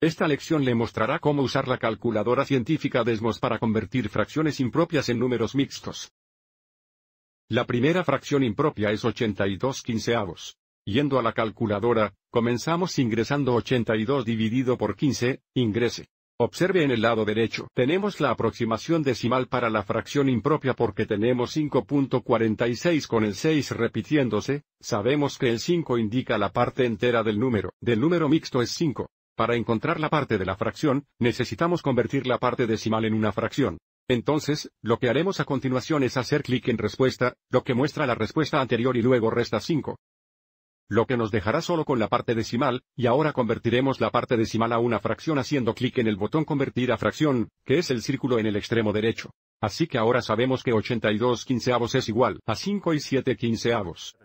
Esta lección le mostrará cómo usar la calculadora científica Desmos para convertir fracciones impropias en números mixtos. La primera fracción impropia es 82 quinceavos. Yendo a la calculadora, comenzamos ingresando 82 dividido por 15, ingrese. Observe en el lado derecho, tenemos la aproximación decimal para la fracción impropia porque tenemos 5.46 con el 6 repitiéndose, sabemos que el 5 indica la parte entera del número, del número mixto es 5. Para encontrar la parte de la fracción, necesitamos convertir la parte decimal en una fracción. Entonces, lo que haremos a continuación es hacer clic en respuesta, lo que muestra la respuesta anterior y luego resta 5. Lo que nos dejará solo con la parte decimal, y ahora convertiremos la parte decimal a una fracción haciendo clic en el botón convertir a fracción, que es el círculo en el extremo derecho. Así que ahora sabemos que 82 quinceavos es igual a 5 y 7 quinceavos.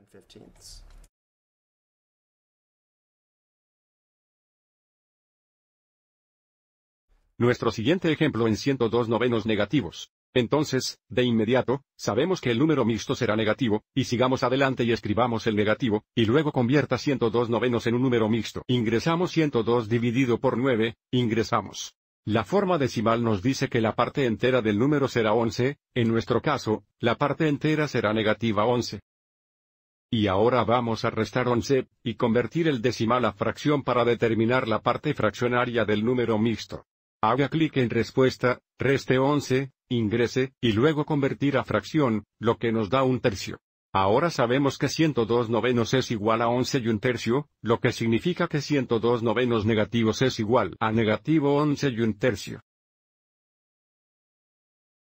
Nuestro siguiente ejemplo en 102 novenos negativos. Entonces, de inmediato, sabemos que el número mixto será negativo, y sigamos adelante y escribamos el negativo, y luego convierta 102 novenos en un número mixto. Ingresamos 102 dividido por 9, ingresamos. La forma decimal nos dice que la parte entera del número será 11, en nuestro caso, la parte entera será negativa 11. Y ahora vamos a restar 11, y convertir el decimal a fracción para determinar la parte fraccionaria del número mixto. Haga clic en respuesta, reste 11, ingrese, y luego convertir a fracción, lo que nos da un tercio. Ahora sabemos que 102 novenos es igual a 11 y un tercio, lo que significa que 102 novenos negativos es igual a negativo 11 y un tercio.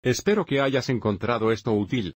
Espero que hayas encontrado esto útil.